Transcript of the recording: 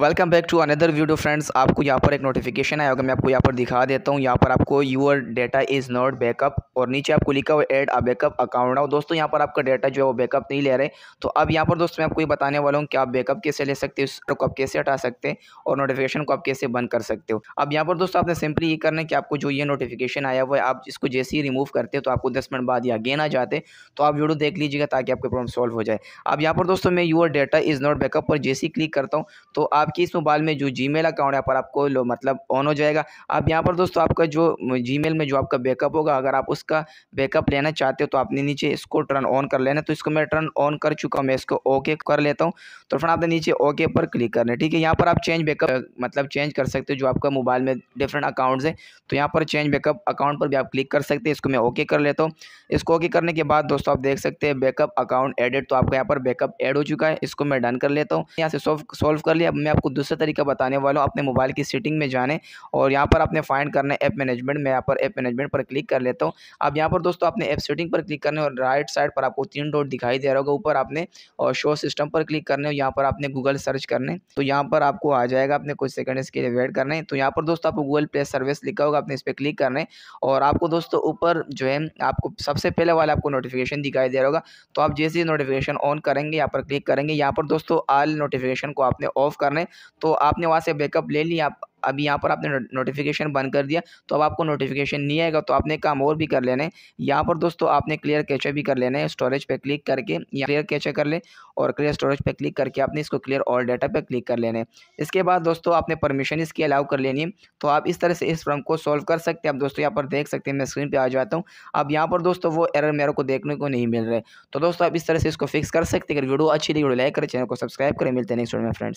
welcome back to another video friends आपको यहाँ पर एक नोटिफिकेशन आया होगा मैं आपको यहाँ पर दिखा देता हूँ यहाँ पर आपको your data is not backup और नीचे आपको लिखा हुआ एड अ बैकअप अकाउंट और दोस्तों यहाँ पर आपका डेटा जो है वो बैकअप नहीं ले रहे तो अब यहाँ पर दोस्तों मैं आपको ये बताने वाला हूँ कि आप बैकअप कैसे ले सकते हो आप कैसे हटा सकते हैं और नोटिफिकेशन को आप कैसे बंद कर सकते हो अब यहाँ पर दोस्तों आपने सिंपली ये करना है कि आपको जो ये नोटिफिकेशन आया हुआ है आप इसको जैसे ही रिमूव करते हो तो आपको दस मिनट बाद या अगेन आ जाते तो आप वीडियो देख लीजिएगा ताकि आपके प्रॉब्लम सॉल्व हो जाए अब यहाँ पर दोस्तों मैं your data is not backup पर जैसे ही क्लिक करता हूँ तो आप आपकी इस मोबाइल में जो जीमेल अकाउंट है पर आपको लो मतलब ऑन हो जाएगा अब यहाँ पर दोस्तों आपका जो जीमेल में जो आपका बैकअप होगा अगर आप उसका बैकअप लेना चाहते हो तो आपने नीचे इसको टर्न ऑन कर लेना तो इसको मैं टर्न ऑन कर चुका हूँ मैं इसको ओके कर लेता हूँ तो फिर आपने नीचे ओके पर क्लिक करना है ठीक है यहाँ पर आप चेंज बैकअप मतलब चेंज कर सकते हो जो आपका मोबाइल में डिफरेंट अकाउंट्स है तो यहाँ पर चेंज बैकअप अकाउंट पर भी आप क्लिक कर सकते हैं इसको मैं ओके कर लेता हूँ इसको ओके करने के बाद दोस्तों आप देख सकते हैं बैकअप अकाउंट एडेड तो आपका यहाँ पर बैकअप एड हो चुका है इसको मैं डन कर लेता हूँ यहाँ से सोल्व कर लिया मैं आपको दूसरा तरीका बताने वाला हूँ अपने मोबाइल की सेटिंग में जाने और यहाँ पर आपने फाइंड करना है ऐप मैनेजमेंट मैं यहाँ पर ऐप मैनेजमेंट पर क्लिक कर लेता हूँ अब यहाँ पर दोस्तों आपने ऐप सेटिंग पर क्लिक करने और राइट साइड पर आपको तीन डॉट दिखाई दे रहा होगा ऊपर आपने और शो सिस्टम पर क्लिक करने और यहाँ पर आपने गूगल सर्च करने तो यहाँ पर आपको आ जाएगा आपने कुछ सेकंड इसके लिए वेट करने तो यहाँ पर दोस्तों आपको गूगल प्ले सर्विस लिखा होगा आपने इस पर क्लिक करने और आपको दोस्तों ऊपर जो है आपको सबसे पहले वाला आपको नोटिफिकेशन दिखाई दे रहा होगा तो आप जैसे नोटिफिकेशन ऑन करेंगे यहाँ पर क्लिक करेंगे यहाँ पर दोस्तों आल नोटिफिकेशन को आपने ऑफ करने में तो आपने वहाँ से बैकअप ले लिया आप अभी यहाँ पर आपने नोटिफिकेशन बंद कर दिया तो अब आपको नोटिफिकेशन नहीं आएगा तो आपने काम और भी कर लेना है यहाँ पर दोस्तों आपने क्लियर कैचर भी कर लेना है स्टोरेज पे क्लिक करके या क्लियर कैचर कर ले और क्लियर स्टोरेज पे क्लिक करके आपने इसको क्लियर ऑल डाटा पे क्लिक कर लेना है इसके बाद दोस्तों आपने परमिशन इसकी अलाउ कर लेनी है तो आप इस तरह से इस प्रॉब्लम को सॉल्व कर सकते हैं आप दोस्तों यहाँ पर देख सकते हैं मैं स्क्रीन पर आ जाता हूँ अब यहाँ पर दोस्तों वो एरर मेरे को देखने को नहीं मिल रहा है तो दोस्तों आप इस तरह से इसको फिक्स कर सकते हैं अगर वीडियो अच्छी लगी वीडियो लाइक करें चैनल को सब्सक्राइब करें मिलते हैं नेक्स्ट वीडियो में फ्रेंड्स